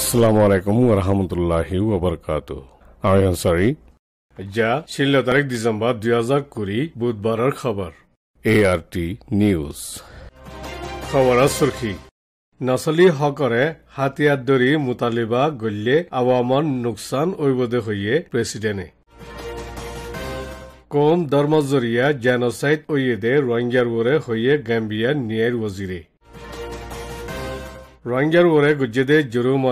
আসসালামু আলাইকুম ওয়া রাহমাতুল্লাহি ওয়া বারাকাতু আই এম সরি যা ছিল তারিখ December A R T news খবর আসুরখি নাসালি হকরে হাতিয়ার দরি মুতালিবা গল্লে আওয়ামান নুকসান ঐবদে হইয়ে প্রেসিডেন্টে কম ধর্মজরিয়া জেনোসাইট ওইয়েদে রোহিঙ্গার ওরে হইয়ে গ্যাম্বিয়ার নিয়ের ওজিরে রোহিঙ্গার वोरे गुज्जेदे जुर्म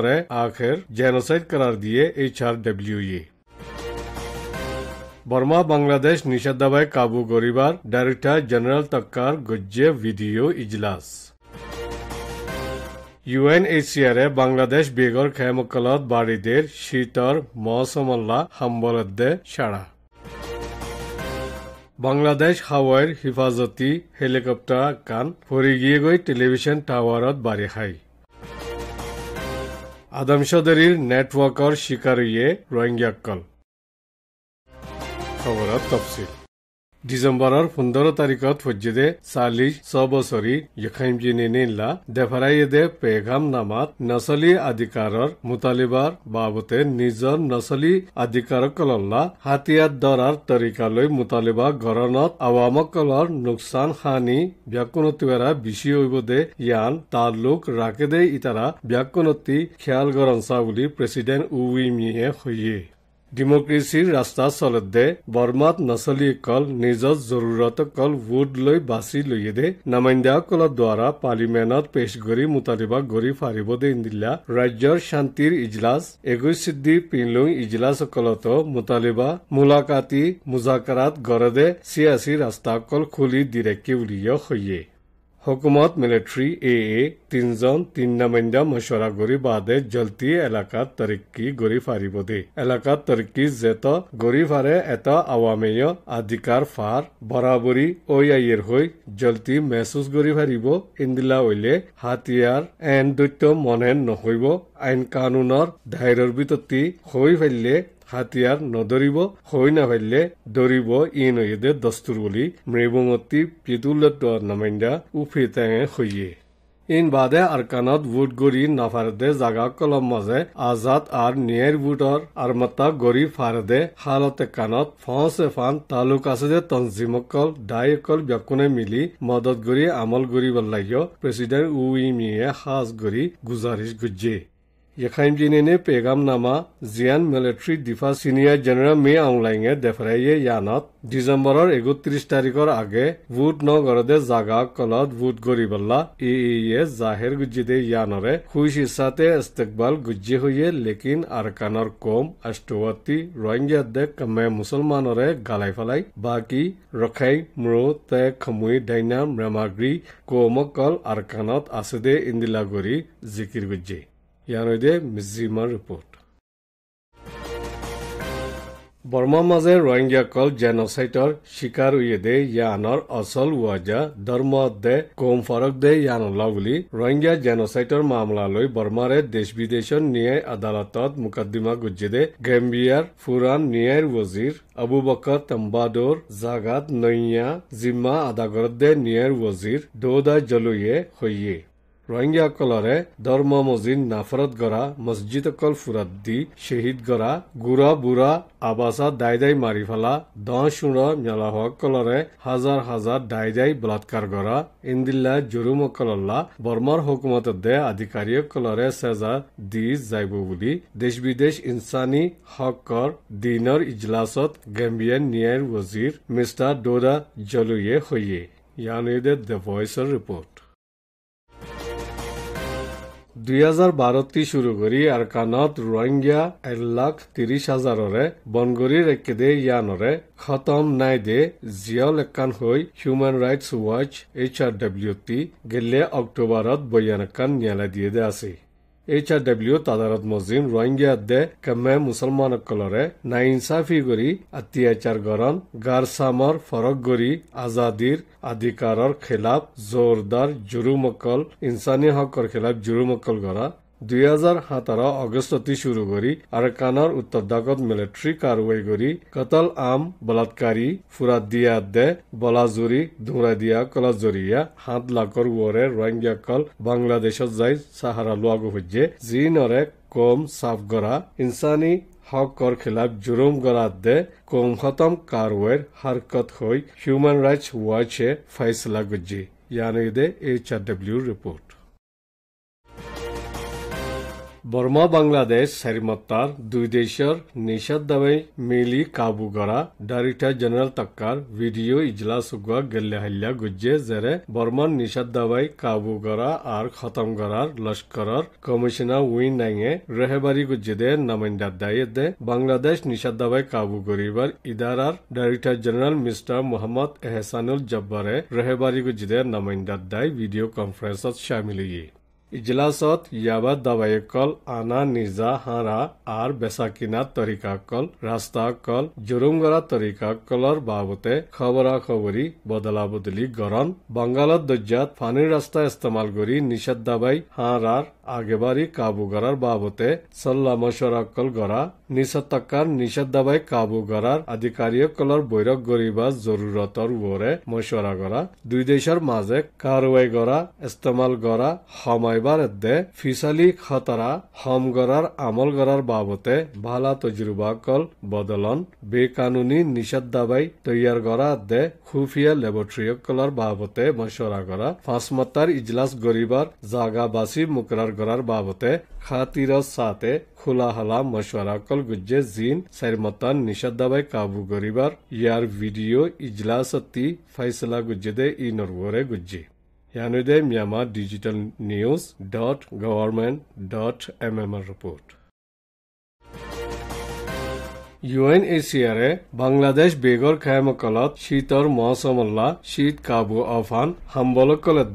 আখের জেনোসাইড করার দিয়ে এইচ एच ডব্লিউ ই বর্মা বাংলাদেশ নিষেধাবায় কাবু করিবার ডাইরেক্টর জেনারেল তক্কার গুজ্জে ভিডিও ইজলাস ইউএনএইচসিআরে বাংলাদেশ বেগর খেমকলত বাড়িদের শীতর মৌসমল্লা হাম্বলদ্দে সাড়া বাংলাদেশ হাওয়াইয়ের হিফাজতি হেলিকপ্টার কান ফরি গিয়ে গই টেলিভিশন টাওয়ারত বাড়ি খায় আদমশাদারির নেটওয়ার্কর শিকার ইয়ে কল খবর তফসিল ডিচেম্বৰৰ সোন্দৰ তাৰিখত ফজিদে চাল্লিছ ছবছৰী য়খাইমজিনী নীলা দেফাৰাইদে পেগাম নামাত নচলী আধিকাৰৰ মোতালিবাৰ বাবতে নিজৰ নচলী আধিকাৰ কল্লা হাতীয়াত দৰাৰ তৰিকালৈ মোতালিবা গৰণত আৱামকলৰ নোকচান হানি ব্যাকুণতিৱেৰা বিচি অবদে ইয়ান তালুক ৰাকেদে ইতাৰা ব্যাকুণতি খিয়াল গৰঞ্চা বুলি প্ৰেচিডেণ্ট উইমিয়ে সহিয়ে ডেমক্ৰেচীৰ ৰাস্তা দে বৰ্মাত নচলি কল নিজৰ জৰুৰত কল ভোট লৈ বাছি লৈয়ে দে নামাইণ্ডাসকলৰ দ্বাৰা পাৰ্লিমেণ্টত পেছ কৰি মুতালিবা গৰি ফাৰিব দিলা ৰাজ্যৰ শান্তিৰ ইজলাছ একৈশিদ্ধি পিনলু ইজলাছসকলতো মুতালিবা মোলাকাতি মুজাকাৰাত গড়দে চিয়াচি ৰাস্তাসকল খুলি ডিৰেক্টি উলিয়াই সৈয়ে হুকুমত মিলিটাৰী এ এ তিনিজন তিনিটামিণ্ডা মছৰা গৰি বাদে জলতি এলেকাত তৰিকী গৰি ফাৰিব দে এলেকাত তৰিকী জেত গৰি ফাৰে এটা আৱামেয় আধিকাৰ ফাৰ বৰাবৰী ঐ আইৰ হৈ জলতি মেচুজ গৰি ফাৰিব ইন্দিলা ঐলে হাতিয়াৰ এন দৈত্য মনে নহৈব আইন কানুনৰ ধাইৰৰ বিততি হৈ ফেলিলে হাতিয়াৰ নধৰিব হৈ নাভাল্লে ধৰিব ইনো এদে দস্তুৰ বুলি মৃগমতী পিতুলত নমাইণ্ডা উফিটেঙে সৈয়ে ইন বাদে আৰু আৰকানত ভোট গৰি নাফাৰদে জাগা কলম মাজে আজাদ আৰু নিয়াৰ ভোটৰ আৰমতা গৰি ফাৰদে হালতে কাণত ফঁচে ফান তালুক আছে যে তঞ্জিমকল দাই অকল ব্যকুনে মিলি মদত গৰি আমল গৰিব লাগিব প্ৰেছিডেণ্ট উইমিয়ে সাজ গৰি গুজাৰিছ গুজিয়ে ਯਖਾਇਮ ਜੀ ਨੇ ਪੇਗਮਨਾਮਾ ਜ਼ਿਆਨ ਮਿਲਟਰੀ ਡਿਫਾ ਸੀਨੀਅਰ ਜਨਰਲ ਮੇ ਆਨਲਾਈਨ ਹੈ ਦੇਫਰਾਈਏ ਯਾਨਤ ਦਸੰਬਰ 31 ਤਾਰੀਖਰ ਅਗੇ ਵੂਟ ਨਗਰ ਦੇ ਜਾਗਾ ਕਲਦ ਵੂਟ ਗਰੀਬੱਲਾ ਏ ਏ ਜ਼ਾਹਿਰ ਗੁਜੀ ਦੇ ਯਾਨਰੇ ਖੁਸ਼ੀ ਸਾਤੇ ਇਸਤਕਬਾਲ ਗੁਜੀ ਹੋਈਏ ਲੇਕਿਨ ਅਰਕਾਨਰ ਕੋਮ ਅਸ਼ਟਵਤੀ ਰੋਇੰਗਿਆ ਦੇ ਕਮੇ ਮੁਸਲਮਾਨਰੇ ਗਲਾਈ ਫਲਾਈ ਬਾਕੀ ਰਖਾਈ ਮਰੋ ਤੇ ਖਮੁਈ ਡਾਇਨਾ ਮ੍ਰਮਾਗਰੀ ਕੋਮਕਲ ਅਰਕਾਨਤ ਅਸਦੇ ਇੰਦਿਲਾਗੋਰੀ ਜ਼ਿਕਰ ਗੁਜੀ ইয়ানৈদে মিজিমান ৰিপৰ্ট বৰ্মা মাজে ৰোহিংগীয়াকল জেন'চাইটৰ শিকাৰ উয়ে দে ইয়ানৰ অচল ৱাজা ধৰ্ম দে কম ফৰক দে ইয়ান ইয়ানলা বুলি ৰোহিংগীয়া জেন'চাইটৰ মামলা লৈ বৰ্মাৰে দেশ বিদেশৰ ন্যায় আদালতত মোকদ্দিমা দে গেম্বিয়াৰ ফুৰান ন্যায়ৰ ৱজিৰ আবু বকৰ তম্বাদৰ জাগাত নৈয়া জিম্মা আদাগৰ দে ন্যায়ৰ ৱজিৰ দৌদা জলুয়ে হৈয়ে ৰোহিংগীয়াসকলৰে দৰ মহমজিদ নাফৰত গৰা মছজিদ অকল ফুৰাদ্দি শ্বহীদ গৰা গুৰা বুঢ়া আবাচা দাই দাই মাৰি ফেলা দোঁৰ মেলাসকলৰে হাজাৰ হাজাৰ দাই দাই বলাৎকাৰ গৰা ইন্দিল্লা জৰুম অকল্লা বৰ্মাৰ হকুমত হুকুমতে আধিকাৰীসকলৰে চেজা দি যাব বুলি দেশ বিদেশ ইনচানী হকৰ দিনৰ ইজলাছত গেম্বিয়ান ন্যায়ৰ ৱজিৰ মিষ্টাৰ ডোৰা জলুয়ে সৈয়ে ইয়ানেদে দ্য ভইচৰ ৰিপৰ্ট দুই হাজার বারোটি শুরু করি আর কানত রোহিঙ্গা এক লাখ তিরিশ হাজাররে বনগরি একেদে দে ইয়ানরে খতম নাই দে জিয়ল একান হই human rights watch H R W টি গেলে অক্টোবরত বৈয়ান একান নিয়ালা দিয়ে দে আছে ଏଚ୍ଆର୍ଡବ୍ଲ୍ୟୁ ତଦାରତ ମଜିମ୍ ରୋହିଙ୍ଗ୍ୟା ଦେ କେମେ ମୁସଲମାନ କଲରେ ନା ଇନ୍ସାଫି କରି ଅତ୍ୟାଚାର ଗରନ୍ ଗାର ସାମର ଫରକ କରି ଆଜାଦୀର ଅଧିକାର ଖିଲାଫ ଜୋରଦାର ଜୁରୁମକଲ ଇନ୍ସାନି ହକର ଖିଲାଫ ଜୁରୁମକଲ ଗରା দুই हजार हातार अगस्त शुरू गरी आरकानार उत्तर दागत मिलिट्री कारवाई गरी कतल आम बलात्कारी फुरात দে दे বলাজুরি দিয়া কলাজুরিয়া হাত লাকর ওরে রোহিঙ্গা কল বাংলাদেশত যাই সাহারা লোয়াগো হইজে যি নরে কম সাফ গড়া ইনসানি হকর খিলাফ জুরুম গড়াত দে কম খতম কারওয়ের হারকত হই হিউম্যান রাইটস ওয়াচে ফাইসলা গুজি ইয়ানি দে H R W report Burma Bangladesh চাৰিমত্তাৰ দুই দেশৰ নিচাদ দাবে মিলি কাবু কৰা ডাইৰেক্টৰ জেনেৰেল তক্কাৰ ভিডিঅ' ইজলাচ উগোৱা গেল্লাহাল্লা গুজে যেৰে বৰ্মাৰ নিচাদ দাবাই কাবু কৰা আৰু খতম কৰাৰ লস্কৰৰ কমিশ্যনাৰ উই নাইঙে ৰেহেবাৰী গুজে দে নামাইণ্ডাৰ দায়েদে বাংলাদেশ নিচাদ দাবাই কাবু কৰিবৰ ইদাৰাৰ director general mister Mohammad Ehsanul জব্বাৰে ৰেহেবাৰী গুজে দে নামাইণ্ডাৰ দায় ভিডিঅ' কনফাৰেন্সত চামিল হয় ইজলাসত ইয়াবা কল আনা নিজা হাঁড়া আৰ বেচা কিনা তৰিকাকল ৰাস্তাকল জুৰুমগড়া তৰিকাকলৰ বাবতে খবৰা খবৰী বদলা বদলি গৰণ বাংগালত দৰ্জাত ফানীৰ ৰাস্তা ইস্তেমাল কৰি নিষেধ দাবাই হাঁড়াৰ আগেবারই কাবু করার বাবতে সাল্লা মশরাকল গড়া নিষাত্তাকার নিষেধাবাই কাবু করার আধিকারিকলর বৈরক গরিবা জরুরতর ওরে মশরা করা দুই দেশের মাঝে কারওয়াই করা ইস্তেমাল করা হমাইবার দে ফিসালি খতরা হম করার আমল করার বাবতে ভালা তজরুবাকল বদলন বেকানুনি নিষেধাবাই তৈয়ার করা দে খুফিয়া ল্যাবরেটরিকলর বাবতে মশরা করা ফাঁসমাত্তার ইজলাস গরিবার জাগাবাসী মুকরার برقرار بابت خاطر ساتے خلا حالا مشورہ کل گجے زین سرمتا نشد دبائی قابو گریبار یار ویڈیو اجلاس تی فیصلہ گجے دے ای نرگورے گجی یعنی دے میاما ڈیجیٹل نیوز ڈاٹ گورنمنٹ ڈاٹ ایم ایم رپورٹ ইউএনএসিয়ারে বাংলাদেশ বেগর খায়মকলত শীতর মহসমল্লা শীত কাবু আফান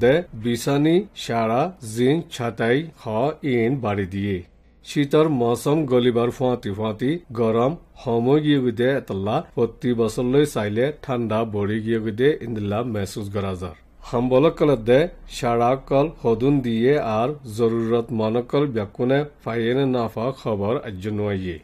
দে বিচানী সারা জিন ছাতাই হ ইন বাড়ি দিয়ে শীতর মৌসুম গলিবার ফুঁয়াতি ফুঁয়াতি গরম সময় গিয়ে এতলা প্রতি বছর চাইলে ঠান্ডা বড়ি গিয়ে গুদে ইন্দিল্লা মেহসুস করা যার হাম্বলকলদ্দে সারা কল দিয়ে আর জরুরত মনকল ব্যাকুনে ফাইয়েনে নাফা খবর আজ্য নয়ে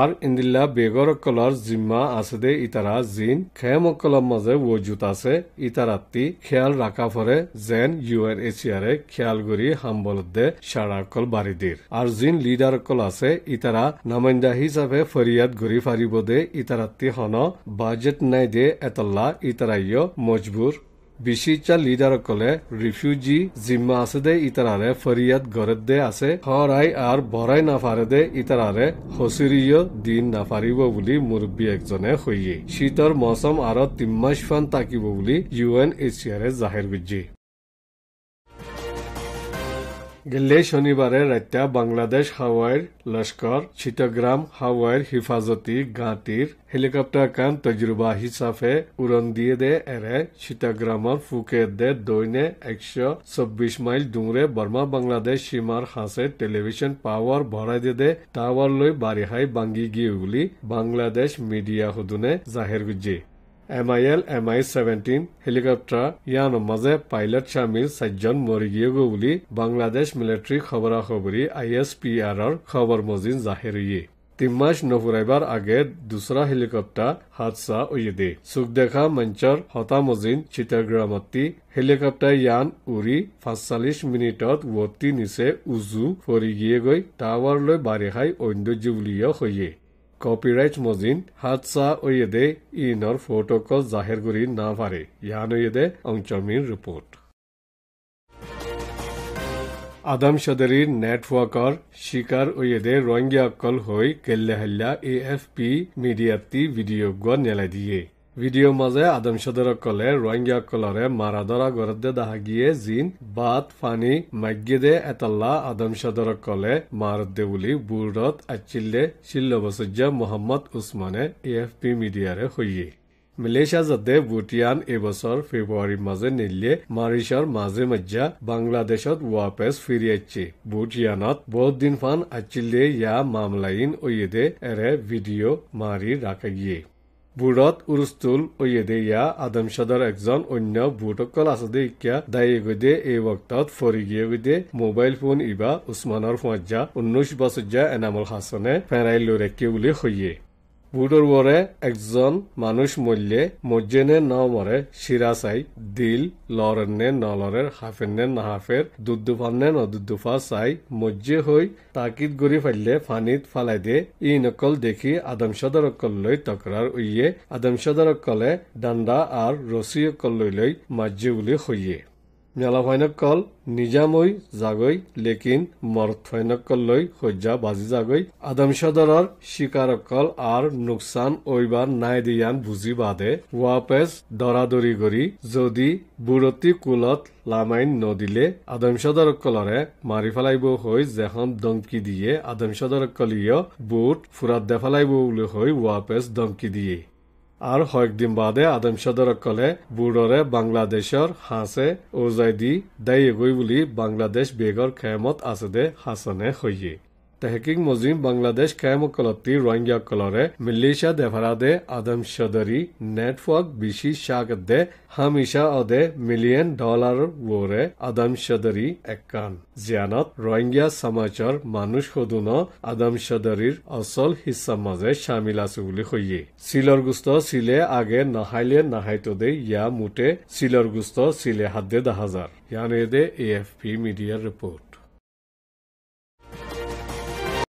আর ইন্দিল্লা বেগর অকলর জিম্মা আছে দে ইতারা জিন খেম অকলর মাঝে ওজুত আছে ইতারাত্তি খেয়াল রাখা ফরে জেন ইউএন এশিয়ারে খেয়াল গড়ি হাম্বল দে সারাকল অকল বাড়িদির আর জিন লিডার অকল আছে ইতারা নামাইন্দা হিসাবে ফরিয়াদ গড়ি ফারিব দে ইতারাত্তি হন বাজেট নাই দে এতল্লা ইতারাইয় মজবুর বিশিষ্ট লিডাৰ কলে ৰিফিউজি জিম্মা আছে দে ইতাৰাৰে ফৰিয়াদ গৰত দে আছে হৰাই আৰু ভৰাই নাফাৰে দে ইতাৰাৰে হসিৰিয় দিন নাফাৰিব বুলি মুৰব্বী একজনে হইয়ে শীতৰ মৌচম আৰু তিন মাস ফান তাকিব ইউ এন এশিয়াৰে জাহিৰ বিজ্জি গেলে শনিবারে রাত্যা বাংলাদেশ হাওয়াইর লস্কর চিটগ্রাম হাওয়াইর হিফাজতি গাঁটির হেলিকপ্টার কান তজরুবা হিসাফে উড়ন দিয়ে দে এরে চিটগ্রামর ফুকে দে দৈনে একশো চব্বিশ মাইল ডুংরে বর্মা বাংলাদেশ সীমার হাসে টেলিভিশন পাওয়ার ভরাই দিয়ে দে টাওয়ার লই বারিহাই বাঙ্গি গিয়ে বাংলাদেশ মিডিয়া হুদুনে জাহের গুজি M I L M I seventeen helicopter ইয়াৰ মাজে পাইলট স্বামীৰ চাৰিজন মৰি গিয়েগো বুলি বাংলাদেশ মিলিটাৰী খবৰা খবৰী আই এছ পি আৰৰ খবৰ মজিন জাহিৰিয়ে তিনিমাহ নফুৰাইবাৰ আগে দুচৰা হেলিকপ্টাৰ হাদচা চুক চুকদেখা মঞ্চৰ হতা মজিন চিত্ৰগ্ৰামতি হেলিকপ্টাৰ ইয়ান উৰি পাঁচচল্লিশ মিনিটত ৱতি নিচে উজু ফৰি গিয়েগৈ টাৱাৰলৈ বাৰিষাই ঐন্দৰ্য বুলিয়ে হয়েই কপিরাইট মজিন হাদসা ওয়েদে ইনর ফটোকল জাহের গুরি না পারে ইয়ান ওয়েদে অংচমিন রিপোর্ট আদম সদরীর নেটওয়ার্কর শিকার ওয়েদে রোহিঙ্গিয়া অক্কল হই কেল্লাহল্লা এ এফ পি মিডিয়াতি ভিডিও গ নেলাই দিয়ে ভিডিও মাঝে আদম সদরকলে রোহিঙ্গাকলরে মারা ধরা গরদে দাহা গিয়ে জিন বাত ফানি মাগ্যেদে এতাল্লা আদম সদরকলে দে উলি বুরত আচিল্লে শিল্লবসজ্জা মোহাম্মদ উসমানে এএফপি মিডিয়ারে হইয়ে মালয়েশিয়া যাতে ভুটিয়ান এবছর ফেব্রুয়ারির মাজে নিলে মারিশর মাঝে মজ্জা বাংলাদেশত ওয়াপেস ফিরিয়েছে ভুটিয়ানত বহুত দিন ফান আচিল্লে ইয়া মামলাইন ওয়েদে এরে ভিডিও মারি রাখা গিয়ে বুৰত উৰুস্তুল ঐয়েদে ইয়া আদমশ্বদৰ একজন অন্য বুটকল আছে দে ইয়া দায়ে গৈদে এই বক্তত ফৰিগিয়ে গৈদে মোবাইল ফোন ইবা উছমানৰ ফুৱাজ্জা ঊনৈশ বছৰজা এনামুল হাছনে ফেৰাই লৈ ৰাখে বুলি সৈয়ে বুডর বরে একজন মানুষ মল্যে মজ্জেনে ন মরে সিরাসাই দিল হাফেনে না হাফেন্নে নাহাফের নে নদুদ্দুফা সাই মজ্জে হই তাকিদ গড়ি ফাইলে ফানিত ফালাই দে ই নকল দেখি সদর অকল লৈ তকরার উইয়ে সদর অকলে ডান্ডা আর রসি অকল লৈ লৈ মাজ্জে বুলি হইয়ে মেলাফাইনকল নিজামৈ জাগৈ লেকিন মরথৈনকললৈ সজ্জা বাজি জাগৈ আদমসদৰৰ চিকাৰকল আৰ নোকচান ঐবাৰ নাই দিয়ান বুজি বাদে ৱাপেচ দৰাদৰি কৰি যদি বুৰতি কুলত লামাইন নদিলে আদমসদৰকলৰে মাৰি ফেলাইব হৈ যেখন দমকি দিয়ে আদমসদৰকলীয় বুট ফুৰাত দেফালাইব বুলি হৈ ৱাপেচ দমকি দিয়ে আৰু কয়েকদিন বাদে আদম কলে বোৰ্ডৰে বাংলাদেশৰ হাঁচে ওজাই দি দায়ী গৈ বুলি বাংলাদেশ বেগৰ খেমত আছে দে হাচনে সহি তেহকিক মজিম বাংলাদেশ কায়ামকলতি রোহিঙ্গাকলরে মিলিশা দেফারাদে আদম সদরি নেটওয়ার্ক বিশি দে হামিশা অদে মিলিয়ন ডলার ওরে আদম সদরি একান জিয়ানত রোহিঙ্গা সমাচার মানুষ হদুন আদম সদরির অসল হিসা মাঝে সামিল আছে বুলি হইয়ে সিলর গুস্ত সিলে আগে নাহাইলে নাহাইতো দে ইয়া মুটে সিলর গুস্ত সিলে হাদে দাহাজার ইয়ানে দে এএফপি মিডিয়ার রিপোর্ট